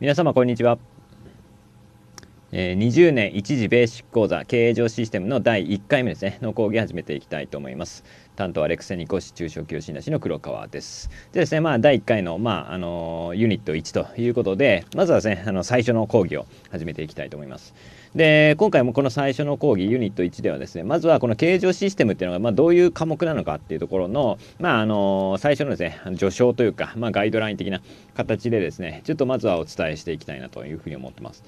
皆様こんにちは、えー、20年一時ベーシック講座経営上システムの第1回目ですねの講義始めていきたいと思います担当はレクセニコ師中小企業診断士の黒川ですでですねまあ第1回のまああのユニット1ということでまずはですねあの最初の講義を始めていきたいと思いますで今回もこの最初の講義ユニット1ではですねまずはこの形状システムっていうのが、まあ、どういう科目なのかっていうところの、まあ、あの最初のですね序章というか、まあ、ガイドライン的な形でですねちょっとまずはお伝えしていきたいなというふうに思ってます。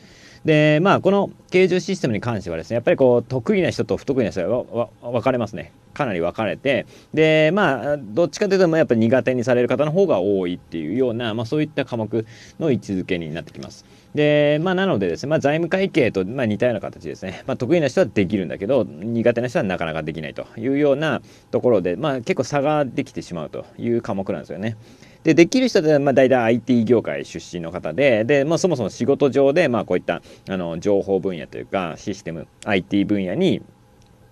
でまあこの形状システムに関してはですねやっぱりこう得意な人と不得意な人は分かれますね。かなり分かれてでまあどっちかというとやっぱり苦手にされる方の方が多いっていうような、まあ、そういった科目の位置づけになってきます。で、まあ、なのでですね、まあ、財務会計と、まあ、似たような形ですね、まあ、得意な人はできるんだけど、苦手な人はなかなかできないというようなところで、まあ、結構差ができてしまうという科目なんですよね。でできる人はまあ大体 IT 業界出身の方でで、まあ、そもそも仕事上で、まあ、こういったあの情報分野というかシステム IT 分野に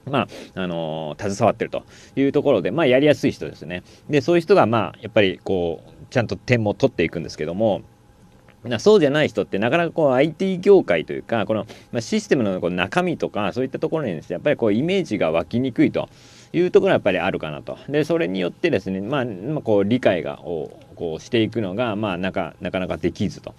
まあ、あの携わってるというところで、まあ、やりやすい人ですね。で、そういう人が、まあ、やっぱり、こう、ちゃんと点も取っていくんですけども、そうじゃない人ってなかなかこう IT 業界というかこの、まシステムのこう中身とかそういったところにですねやっぱりこうイメージが湧きにくいというところがやっぱりあるかなとでそれによってですね、まあ、まあ、こう理解がをこうしていくのが、まあ、なかなかなかできずと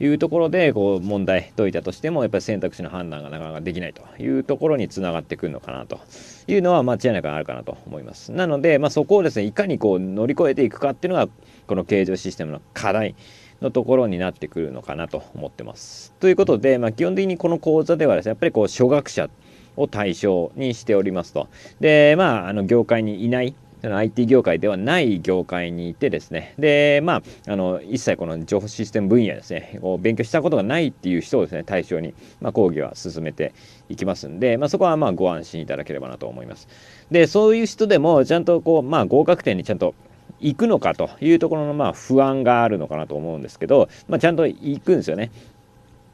いうところでこう問題解いたとしてもやっぱり選択肢の判断がなかなかできないというところにつながってくるのかなというのは間違いなくあるかなと思いますなので、まあ、そこをですねいかにこう乗り越えていくかっていうのがこの形状システムの課題のところになってくるのかなと思ってます。ということで、まあ、基本的にこの講座ではですねやっぱりこう初学者を対象にしておりますと。でまああの業界にいない IT 業界ではない業界にいてですね、で、まあ、あの、一切この情報システム分野ですね、こう勉強したことがないっていう人をですね、対象に、まあ、講義は進めていきますんで、まあ、そこはまあ、ご安心いただければなと思います。で、そういう人でも、ちゃんとこう、まあ、合格点にちゃんと行くのかというところのまあ不安があるのかなと思うんですけど、まあ、ちゃんと行くんですよね。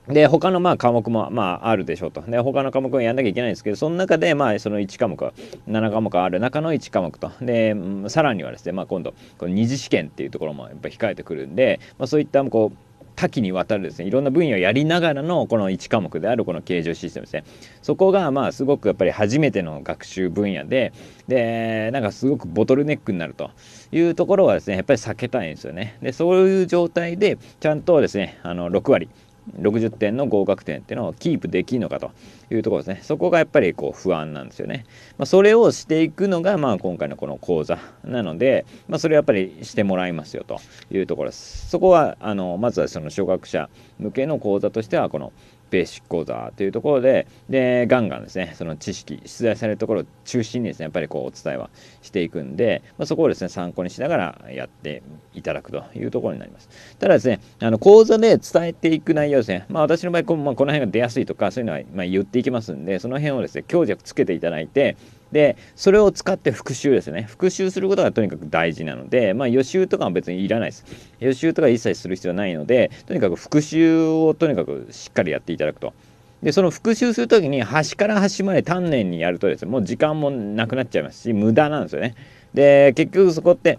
で、他のまあ科目もまああるでしょうと。で、他の科目をやんなきゃいけないんですけど、その中でまあその1科目、7科目ある中の1科目と。で、さらにはですね、まあ今度、この二次試験っていうところもやっぱ控えてくるんで、まあそういったこう、多岐にわたるですねいろんな分野をやりながらのこの1科目であるこの形状システムですねそこがまあすごくやっぱり初めての学習分野ででなんかすごくボトルネックになるというところはですねやっぱり避けたいんですよねでそういう状態でちゃんとですねあの6割60点の合格点っていうのをキープできるのかというところですねそこがやっぱりこう不安なんですよね、まあ、それをしていくのがまあ今回のこの講座なので、まあ、それをやっぱりしてもらいますよというところですそこはあのまずはその初学者向けの講座としてはこのベーシック講座というところででガンガンですねその知識出題されるところを中心にですねやっぱりこうお伝えはしていくんで、まあ、そこをですね参考にしながらやっていただくというところになりますただですねあの講座で伝えていく内容ですね、まあ、私の場合こ,、まあ、この辺が出やすいとかそういうのはま言っていきますんでその辺をですね強弱つけていただいてでそれを使って復習ですね復習することがとにかく大事なので、まあ、予習とかは別にいらないです予習とか一切する必要はないのでとにかく復習をとにかくしっかりやっていただくとでその復習する時に端から端まで丹念にやるとですねもう時間もなくなっちゃいますし無駄なんですよねで結局そこって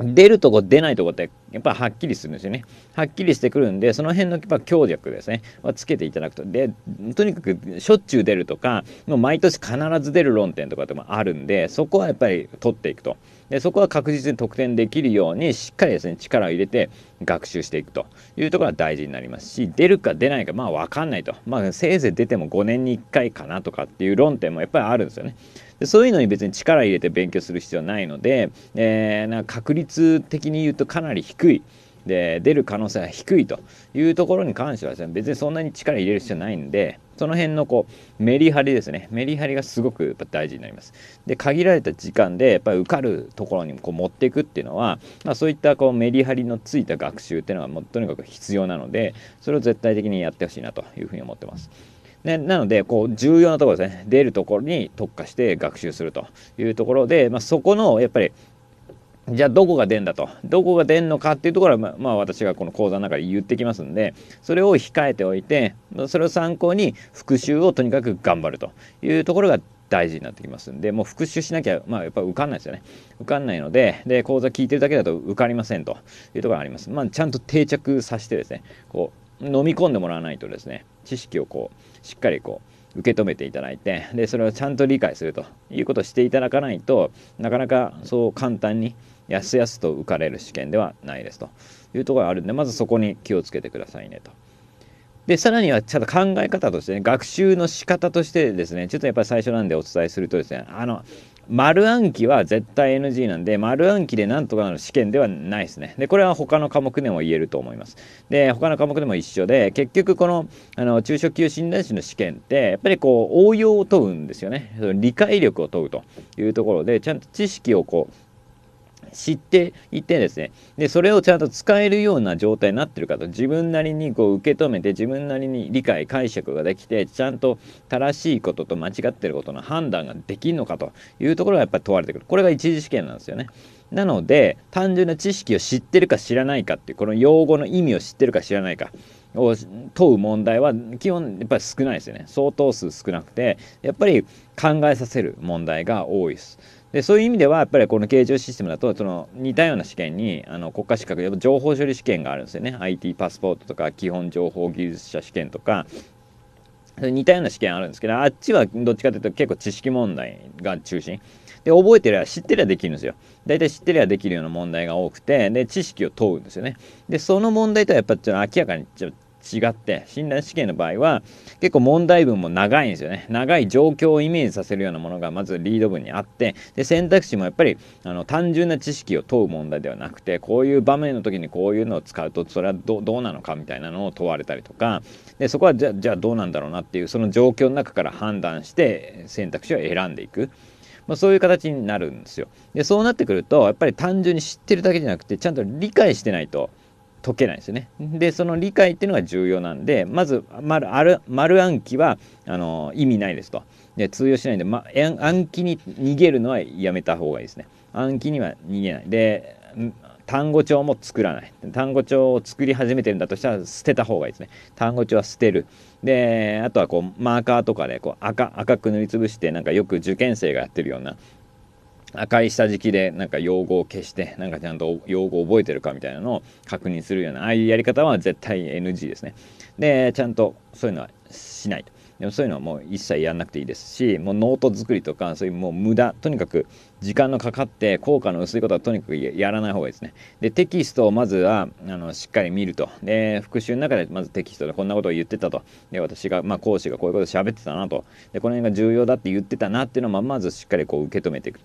出るとこ出ないとこってやっぱはっきりするんですよね。はっきりしてくるんでその辺のやっぱ強弱ですねはつけていただくとでとにかくしょっちゅう出るとかもう毎年必ず出る論点とかでもあるんでそこはやっぱり取っていくとでそこは確実に得点できるようにしっかりですね力を入れて学習していくというところが大事になりますし出るか出ないかまあわかんないとまあせいぜい出ても5年に1回かなとかっていう論点もやっぱりあるんですよね。でそういうのに別に力入れて勉強する必要はないので、えー、なんか確率的に言うとかなり低い。で出る可能性は低いというところに関してはですね別にそんなに力入れる必要ないんでその辺のこうメリハリですねメリハリがすごくやっぱ大事になりますで限られた時間でやっぱり受かるところにこう持っていくっていうのは、まあ、そういったこうメリハリのついた学習っていうのはもうとにかく必要なのでそれを絶対的にやってほしいなというふうに思ってます。ね、なのでこう重要なところですね出るところに特化して学習するというところで、まあ、そこのやっぱりじゃあどこが出んだとどこが出んのかっていうところは、まあ、まあ、私がこの講座の中で言ってきますんでそれを控えておいてそれを参考に復習をとにかく頑張るというところが大事になってきますんでもう復習しなきゃ、まあ、やっぱ受かんないですよね受かんないのでで講座聞いてるだけだと受かりませんというところがあります、まあ、ちゃんと定着させてですねこう飲み込んでもらわないとですね知識をこうしっかりこう受け止めていただいてでそれをちゃんと理解するということをしていただかないとなかなかそう簡単にやすやすと受かれる試験ではないですというところがあるんでまずそこに気をつけてくださいねと。でさらにはちょっと考え方としてね学習の仕方としてですねちょっとやっぱり最初なんでお伝えするとですねあの丸暗記は絶対 NG なんで丸暗記でなんとかなる試験ではないですねでこれは他の科目でも言えると思いますで他の科目でも一緒で結局このあの中小級診断士の試験ってやっぱりこう応用を問うんですよね理解力を問うというところでちゃんと知識をこう知っていてですねでそれをちゃんと使えるような状態になってるかと自分なりにこう受け止めて自分なりに理解解釈ができてちゃんと正しいことと間違ってることの判断ができるのかというところがやっぱり問われてくるこれが一次試験なんですよね。なので単純な知識を知ってるか知らないかっていうこの用語の意味を知ってるか知らないかを問う問題は基本やっぱり少ないですよね相当数少なくてやっぱり考えさせる問題が多いです。でそういう意味ではやっぱりこの経状システムだとその似たような試験にあの国家資格情報処理試験があるんですよね IT パスポートとか基本情報技術者試験とか似たような試験あるんですけどあっちはどっちかというと結構知識問題が中心で覚えてりゃ知ってりゃできるんですよ大体知ってりゃできるような問題が多くてで知識を問うんですよねでその問題とはやっぱちょっと明らかにちょっと違って診断試験の場合は結構問題文も長いんですよね長い状況をイメージさせるようなものがまずリード文にあってで選択肢もやっぱりあの単純な知識を問う問題ではなくてこういう場面の時にこういうのを使うとそれはどうなのかみたいなのを問われたりとかでそこはじゃじゃあどうなんだろうなっていうその状況の中から判断して選択肢を選んでいく。まあ、そういう形になるんですよでそうなってくるとやっぱり単純に知ってるだけじゃなくてちゃんと理解してないと解けないですよね。でその理解っていうのが重要なんでまず丸ある丸暗記はあの意味ないですと。で通用しないんで、ま、暗記に逃げるのはやめた方がいいですね。暗記には逃げない。で単語帳も作らない。単語帳を作り始めてるんだとしたら捨てた方がいいですね。単語帳は捨てる。で、あとはこうマーカーとかでこう赤赤く塗りつぶしてなんかよく受験生がやってるような赤い下敷きでなんか用語を消してなんかちゃんと用語を覚えてるかみたいなのを確認するようなああいうやり方は絶対 NG ですねでちゃんとそういうのはしないとでもそういうのはもう一切やんなくていいですしもうノート作りとかそういうもう無駄とにかく時間のかかって効果の薄いことはとにかくやらない方がいいですねでテキストをまずはあのしっかり見るとで復習の中でまずテキストでこんなことを言ってたとで私が、まあ、講師がこういうこと喋ってたなとでこの辺が重要だって言ってたなっていうのもまずしっかりこう受け止めていく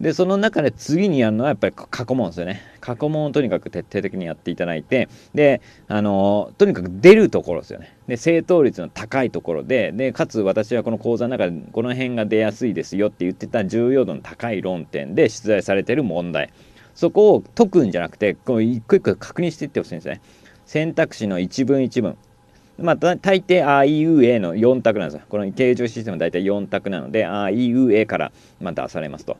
でその中で次にやるのはやっぱり過去問ですよね過去問をとにかく徹底的にやっていただいてであのとにかく出るところですよねで正答率の高いところででかつ私はこの講座の中でこの辺が出やすいですよって言ってた重要度の高い論点で出題されてる問題そこを解くんじゃなくてこう一個一個確認していってほしいんですね選択肢の一文一文まあ、大抵、あいうえの4択なんですよ。この形状システムは大体4択なので、あいうえから、まあ、出されますと。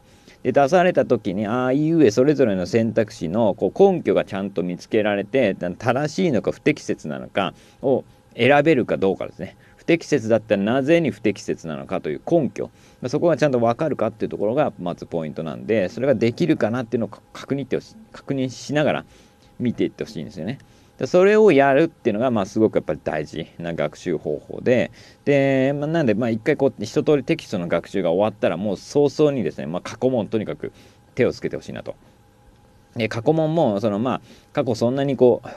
で出された時にああいうえそれぞれの選択肢のこう根拠がちゃんと見つけられて正しいのか不適切なのかを選べるかどうかですね不適切だったらなぜに不適切なのかという根拠そこがちゃんと分かるかっていうところがまずポイントなんでそれができるかなっていうのを確認って確認しながら見ていってほしいんですよね。でそれをやるっていうのが、まあ、すごくやっぱり大事な学習方法で、で、まあ、なんで、まあ、一回こう、一通りテキストの学習が終わったら、もう早々にですね、まあ、過去問とにかく手をつけてほしいなと。で、過去問も、その、まあ、過去そんなにこう、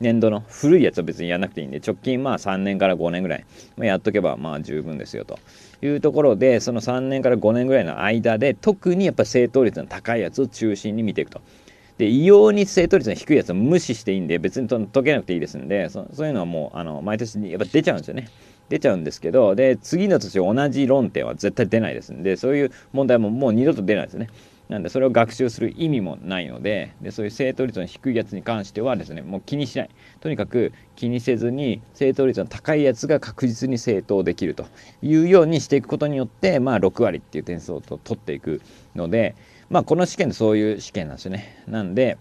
年度の古いやつは別にやらなくていいんで、直近まあ3年から5年ぐらい、まあ、やっとけばまあ十分ですよというところで、その3年から5年ぐらいの間で、特にやっぱ正答率の高いやつを中心に見ていくと。で異様に正答率の低いやつは無視していいんで別に解けなくていいですんでそそういうのはもうあの毎年やっぱ出ちゃうんですよね出ちゃうんですけどで次の年同じ論点は絶対出ないですんでそういう問題ももう二度と出ないですねなんでそれを学習する意味もないのででそういう正答率の低いやつに関してはですねもう気にしないとにかく気にせずに正答率の高いやつが確実に正答できるというようにしていくことによってまあ6割っていう点数を取っていくのでまあ、この試験でそういう試験なんですよね。なんで、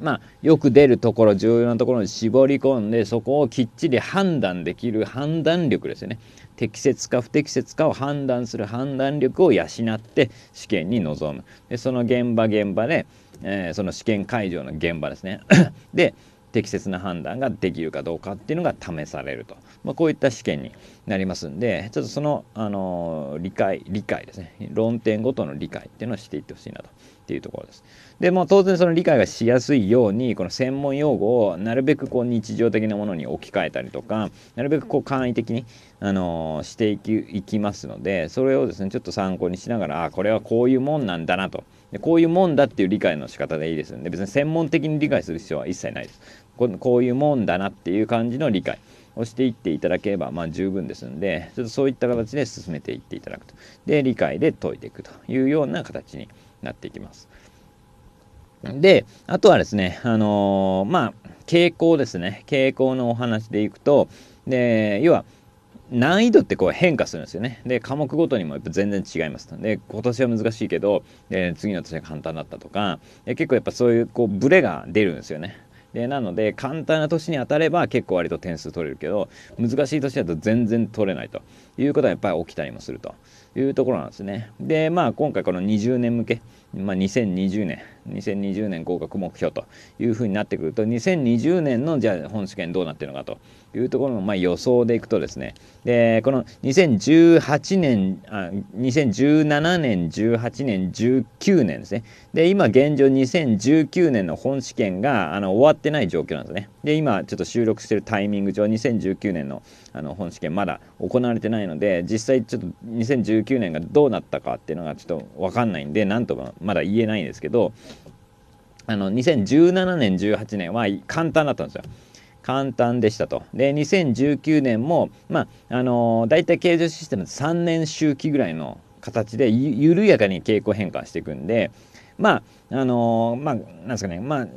まあ、よく出るところ重要なところに絞り込んでそこをきっちり判断できる判断力ですよね適切か不適切かを判断する判断力を養って試験に臨むでその現場現場で、えー、その試験会場の現場ですね で適切な判断ができるかどうかっていうのが試されると、まあ、こういった試験になりますんでちょっとその、あの理解理解ですね論点ごとの理解っていうのをしていってほしいなと。っていうところです。でも当然その理解がしやすいようにこの専門用語をなるべくこう日常的なものに置き換えたりとかなるべくこう簡易的に、あのー、していきいきますのでそれをですねちょっと参考にしながらあこれはこういうもんなんだなとでこういうもんだっていう理解の仕方でいいですんで別に専門的に理解する必要は一切ないです。こういうもんだなっていう感じの理解をしていっていただければまあ十分ですんでちょっとそういった形で進めていっていただくとで理解で解いていくというような形になっていきます。で、あとはですね、あのー、まあ、傾向ですね。傾向のお話でいくと、で、要は、難易度ってこう変化するんですよね。で、科目ごとにもやっぱ全然違います。で、今年は難しいけど、え次の年は簡単だったとか、結構やっぱそういうこうブレが出るんですよね。でなので簡単な年に当たれば結構割と点数取れるけど難しい年だと全然取れないということはやっぱり起きたりもすると。いうところなんですね。で、まあ、今回この20年向け、まあ、2020年、2020年合格目標というふうになってくると、2020年のじゃあ本試験どうなってるのかというところの、まあ、予想でいくとですね、で、この2018年、あ2017年、18年、19年ですね。で、今現状2019年の本試験があの終わってない状況なんですね。で、今ちょっと収録してるタイミング上、2019年のあの本試験まだ行われてないので実際ちょっと2019年がどうなったかっていうのがちょっと分かんないんで何ともまだ言えないんですけどあの2017年18年は簡単だったんですよ。簡単でしたと。で、2019年も、まあ、あのー、大体経常システム3年周期ぐらいの形で緩やかに傾向変化していくんで、まあ、あのー、まあ、なんですかね、まあ、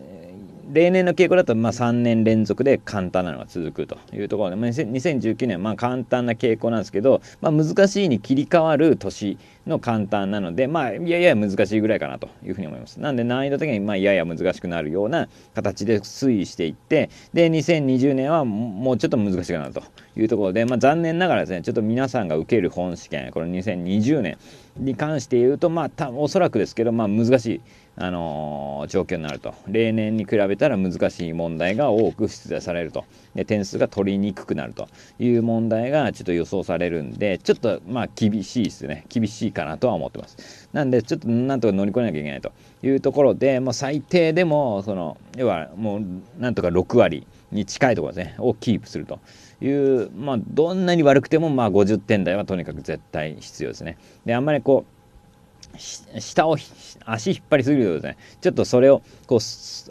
例年の傾向だとまあ3年連続で簡単なのが続くというところで、まあ、2019年はまあ簡単な傾向なんですけど、まあ、難しいに切り替わる年の簡単なので、まあ、やや難しいぐらいかなというふうに思います。なんで難易度的にまあやや難しくなるような形で推移していってで2020年はもうちょっと難しくなると。いうところで、まあ、残念ながらですねちょっと皆さんが受ける本試験この2020年に関して言うとまあたおそらくですけど、まあ、難しい、あのー、状況になると例年に比べたら難しい問題が多く出題されるとで点数が取りにくくなるという問題がちょっと予想されるんでちょっとまあ厳しいですね厳しいかなとは思ってますなんでちょっとなんとか乗り越えなきゃいけないというところでもう最低でもその要はもうなんとか6割に近いところですねをキープするという、まあ、どんなに悪くても、まあ、50点台はとにかく絶対必要ですね。で、あんまりこう、下を足引っ張りすぎるとですねちょっとそれをこう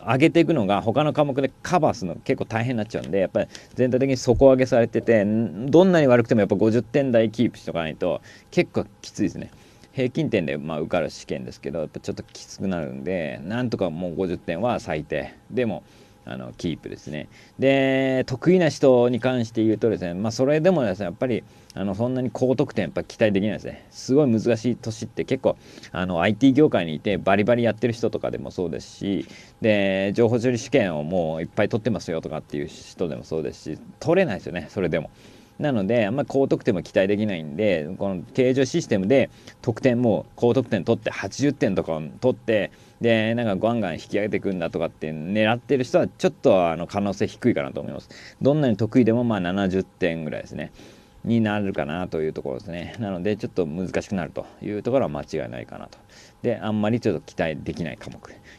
上げていくのが他の科目でカバーするの結構大変になっちゃうんでやっぱり全体的に底上げされててどんなに悪くてもやっぱ50点台キープしとかないと結構きついですね平均点でまあ受かる試験ですけどやっぱちょっときつくなるんでなんとかもう50点は最低でもあのキープですね。で得意な人に関して言うとですね、まあ、それでもですねやっぱりあのそんなに高得点やっぱ期待できないですね。すごい難しい年って結構あの IT 業界にいてバリバリやってる人とかでもそうですしで情報処理試験をもういっぱい取ってますよとかっていう人でもそうですし取れないですよねそれでも。なので、あんまり高得点も期待できないんで、この形状システムで得点も高得点取って80点とか取って、で、なんかガンガン引き上げていくんだとかって狙ってる人はちょっとあの可能性低いかなと思います。どんなに得意でもまあ70点ぐらいですね。になるかなというところですね。なので、ちょっと難しくなるというところは間違いないかなと。で、あんまりちょっと期待できない科目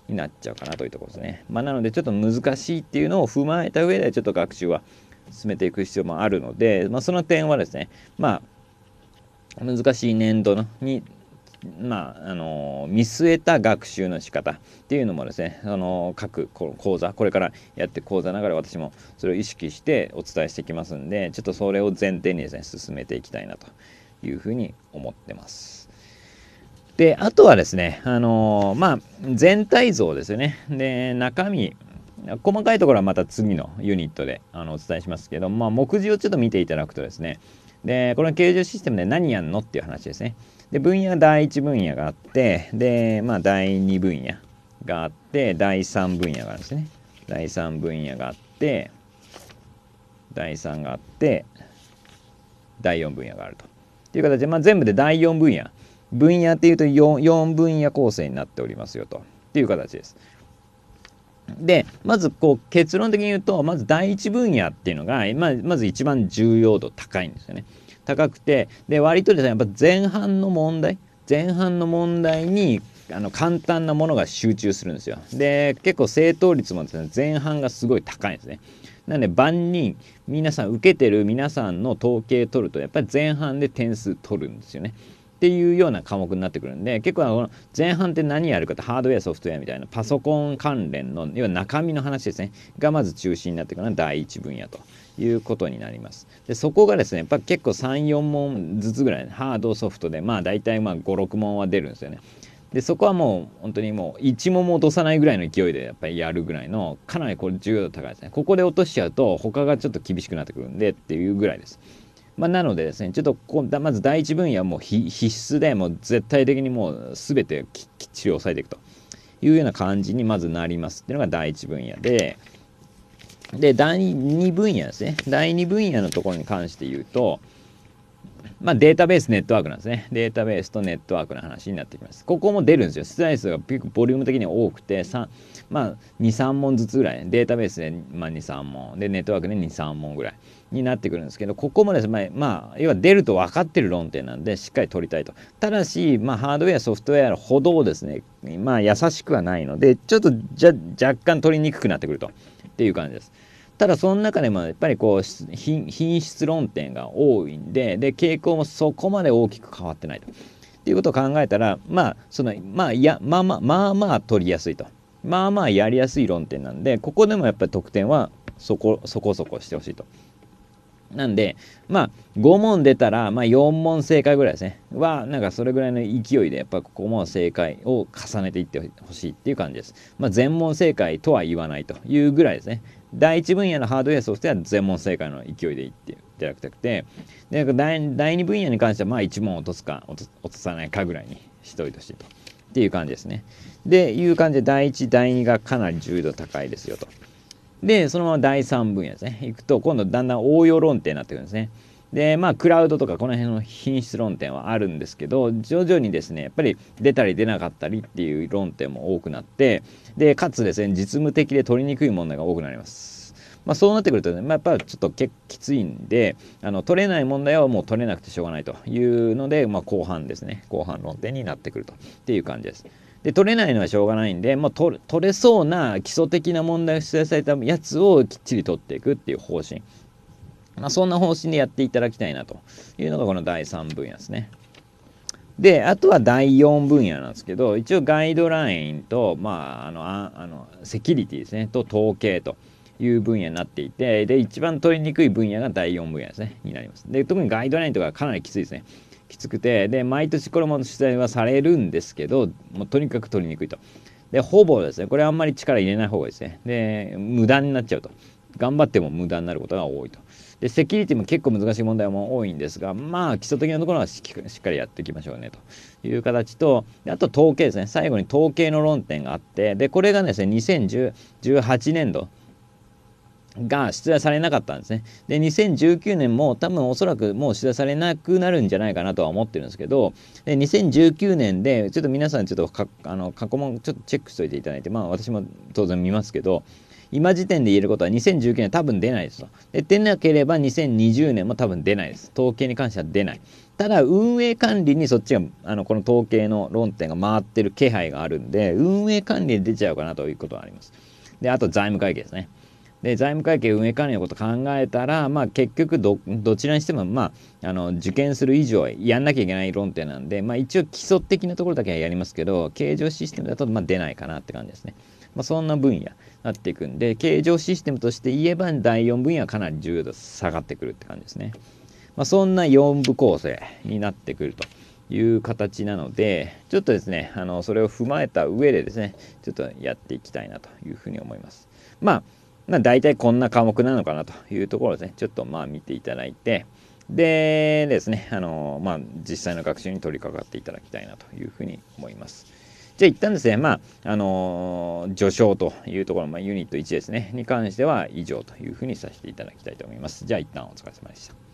になっちゃうかなというところですね。まあ、なので、ちょっと難しいっていうのを踏まえた上で、ちょっと学習は進めていく必要もあるので、まあ、その点はですね、まあ、難しい年度にまあ、あの見据えた学習の仕方っていうのもですねあの各講座これからやって講座ながら私もそれを意識してお伝えしていきますんでちょっとそれを前提にですね進めていきたいなというふうに思ってます。であとはですねあのまあ全体像ですよねで中身細かいところはまた次のユニットであのお伝えしますけど、まあ、目次をちょっと見ていただくとですねでこの形状システムで何やんのっていう話ですねで分野第1分野があってで、まあ、第2分野があって第3分野があるんですね第3分野があって第3があって第4分野があると。という形で、まあ、全部で第4分野分野っていうと 4, 4分野構成になっておりますよとっていう形です。でまずこう結論的に言うとまず第一分野っていうのが、まず一番重要度高いんですよね。高くてで割とですねやっぱ前半の問題前半の問題にあの簡単なものが集中するんですよ。で結構正答率もですね前半がすごい高いんですね。なんで万人皆さん受けてる皆さんの統計取るとやっぱり前半で点数取るんですよね。っていうような科目になってくるんで結構この前半って何やるかってハードウェアソフトウェアみたいなパソコン関連の要は中身の話ですねがまず中心になってくるのは第一分野ということになります。でそこがですねやっぱ結構34問ずつぐらいハードソフトでまあ大体まあ56問は出るんですよね。でそこはもう本当にもう1問も落とさないぐらいの勢いでやっぱりやるぐらいのかなりこれ重要度高いですねここで落としちゃうと他がちょっと厳しくなってくるんでっていうぐらいです。まあ、なのでですねちょっとこまず第一分野はもう必須でもう絶対的にもう全てきっちり押さえていくというような感じにまずなりますっていうのが第一分野で。で、第2分野ですね。第2分野のところに関して言うと、まあ、データベース、ネットワークなんですね。データベースとネットワークの話になってきます。ここも出るんですよ。出題数が結構ボリューム的に多くて、3まあ、2、3問ずつぐらい。データベースで、まあ、2、3問。で、ネットワークで2、3問ぐらい。になってくるんですけどここもですねまあ要は出ると分かってる論点なんでしっかり取りたいとただし、まあ、ハードウェアソフトウェアのほどですねまあ優しくはないのでちょっとじゃ若干取りにくくなってくるとっていう感じですただその中でもやっぱりこう品質論点が多いんでで傾向もそこまで大きく変わってないとっていうことを考えたらまあそのまあやまあまあまあまあ取りやすいとまあまあやりやすい論点なんでここでもやっぱり得点はそこそこそこしてほしいとなんで、まあ、5問出たら、まあ、4問正解ぐらいですね。は、なんかそれぐらいの勢いで、やっぱここも正解を重ねていってほしいっていう感じです。まあ、全問正解とは言わないというぐらいですね。第1分野のハードウェアソフトウェアは全問正解の勢いでいっていただきたくて、で第二2分野に関しては、まあ、1問落とすか落とさないかぐらいにしておいてほしいと。っていう感じですね。で、いう感じで、第1、第2がかなり重度高いですよと。で、そのまま第3分野ですね。行くと、今度だんだん応用論点になってくるんですね。で、まあ、クラウドとかこの辺の品質論点はあるんですけど、徐々にですね、やっぱり出たり出なかったりっていう論点も多くなって、で、かつですね、実務的で取りにくい問題が多くなります。まあ、そうなってくるとね、まあ、やっぱちょっときついんで、あの、取れない問題はもう取れなくてしょうがないというので、まあ、後半ですね、後半論点になってくるとっていう感じです。で取れないのはしょうがないんで、まあ、取れそうな基礎的な問題を出題されたやつをきっちり取っていくっていう方針、まあ、そんな方針でやっていただきたいなというのがこの第3分野ですね。であとは第4分野なんですけど一応ガイドラインと、まあ、あのああのセキュリティですねと統計という分野になっていてで一番取りにくい分野が第4分野ですねになりますで特にガイドラインとかかなりきついですねきつくてで毎年これも取材はされるんですけどもうとにかく取りにくいとでほぼですねこれあんまり力入れない方がいいですねで無駄になっちゃうと頑張っても無駄になることが多いとでセキュリティも結構難しい問題も多いんですがまあ基礎的なところはしっかりやっていきましょうねという形とあと統計ですね最後に統計の論点があってでこれがですね2018年度が出題されなかったんですね。で2019年も多分おそらくもう出題されなくなるんじゃないかなとは思ってるんですけどで2019年でちょっと皆さんちょっとかあの過去問ちょっとチェックしておいていただいてまあ私も当然見ますけど今時点で言えることは2019年多分出ないですと。で出なければ2020年も多分出ないです。統計に関しては出ない。ただ運営管理にそっちがあのこの統計の論点が回ってる気配があるんで運営管理で出ちゃうかなということはあります。であと財務会計ですね。で財務会計運営管理のこと考えたら、まあ、結局どちらにしても、まあ、あの受験する以上やんなきゃいけない論点なんで、まあ、一応基礎的なところだけはやりますけど経常システムだとまあ出ないかなって感じですね。まあ、そんな分野になっていくんで経常システムとして言えば第4分野はかなり重要度下がってくるって感じですね。まあ、そんな4部構成になってくると。いう形なので、ちょっとですね、あのそれを踏まえた上でですね、ちょっとやっていきたいなというふうに思います。まあまあ、大体こんな科目なのかなというところですね、ちょっとまあ見ていただいて、でですね、あのまあ、実際の学習に取り掛かっていただきたいなというふうに思います。じゃあ一旦ですね、まあ、あの序章というところ、まあ、ユニット1ですね、に関しては以上というふうにさせていただきたいと思います。じゃあ一旦お疲れ様でした。